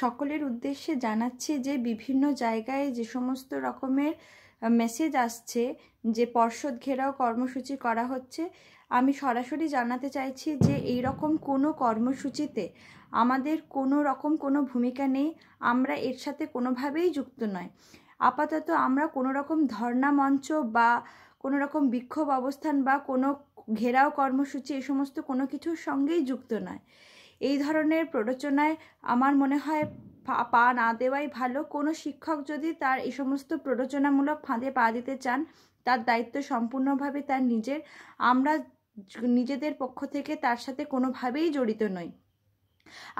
সকলের উদ্দেশ্যে জানাচ্ছি যে বিভিন্ন জায়গায় যে সমস্ত রকমের মেসেজ আসছে যে পর্ষদ ঘেরাও কর্মসূচি করা হচ্ছে আমি সরাসরি জানাতে চাইছি যে এই রকম কোনো কর্মসূচিতে আমাদের কোনো রকম কোনো ভূমিকা নেই আমরা এর সাথে কোনোভাবেই যুক্ত নয় আপাতত আমরা কোনো রকম ধর্ণা মঞ্চ বা কোনো রকম বিক্ষোভ অবস্থান বা কোনো ঘেরাও কর্মসূচি এ সমস্ত কোনো কিছুর সঙ্গেই যুক্ত নয় এই ধরনের প্ররোচনায় আমার মনে হয় পা না দেওয়াই ভালো কোনো শিক্ষক যদি তার এই সমস্ত প্ররোচনামূলক ফাঁদে পা দিতে চান তার দায়িত্ব সম্পূর্ণভাবে তার নিজের আমরা নিজেদের পক্ষ থেকে তার সাথে কোনোভাবেই জড়িত নই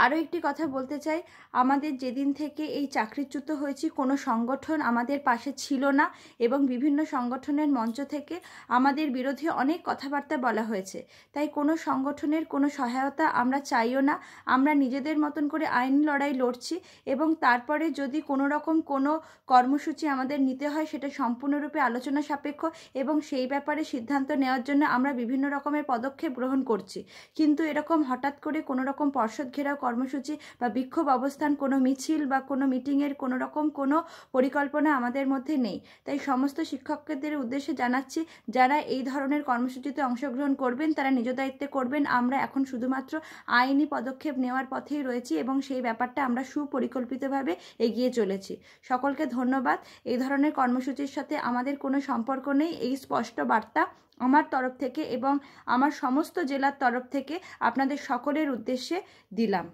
আরও একটি কথা বলতে চাই আমাদের যেদিন থেকে এই চাকরিচ্যুত হয়েছি কোনো সংগঠন আমাদের পাশে ছিল না এবং বিভিন্ন সংগঠনের মঞ্চ থেকে আমাদের বিরোধী অনেক কথাবার্তা বলা হয়েছে তাই কোনো সংগঠনের কোনো সহায়তা আমরা চাইও না আমরা নিজেদের মতন করে আইন লড়াই লড়ছি এবং তারপরে যদি কোনো রকম কোনো কর্মসূচি আমাদের নিতে হয় সেটা সম্পূর্ণরূপে আলোচনা সাপেক্ষ এবং সেই ব্যাপারে সিদ্ধান্ত নেওয়ার জন্য আমরা বিভিন্ন রকমের পদক্ষেপ গ্রহণ করছি কিন্তু এরকম হঠাৎ করে কোনো রকম পর্ষদ ঘেরাও কর্মসূচি বা বিক্ষোভ অবস্থান কোনো মিছিল বা কোনো মিটিংয়ের কোনো রকম কোনো পরিকল্পনা আমাদের মধ্যে নেই তাই সমস্ত শিক্ষকদের উদ্দেশ্যে জানাচ্ছি যারা এই ধরনের কর্মসূচিতে অংশগ্রহণ করবেন তারা নিজ দায়িত্বে করবেন আমরা এখন শুধুমাত্র আইনি পদক্ষেপ নেওয়ার পথেই রয়েছি এবং সেই ব্যাপারটা আমরা সুপরিকল্পিতভাবে এগিয়ে চলেছি সকলকে ধন্যবাদ এই ধরনের কর্মসূচির সাথে আমাদের কোনো সম্পর্ক নেই এই স্পষ্ট বার্তা আমার তরফ থেকে এবং আমার সমস্ত জেলার তরফ থেকে আপনাদের সকলের উদ্দেশ্যে দিল দিলাম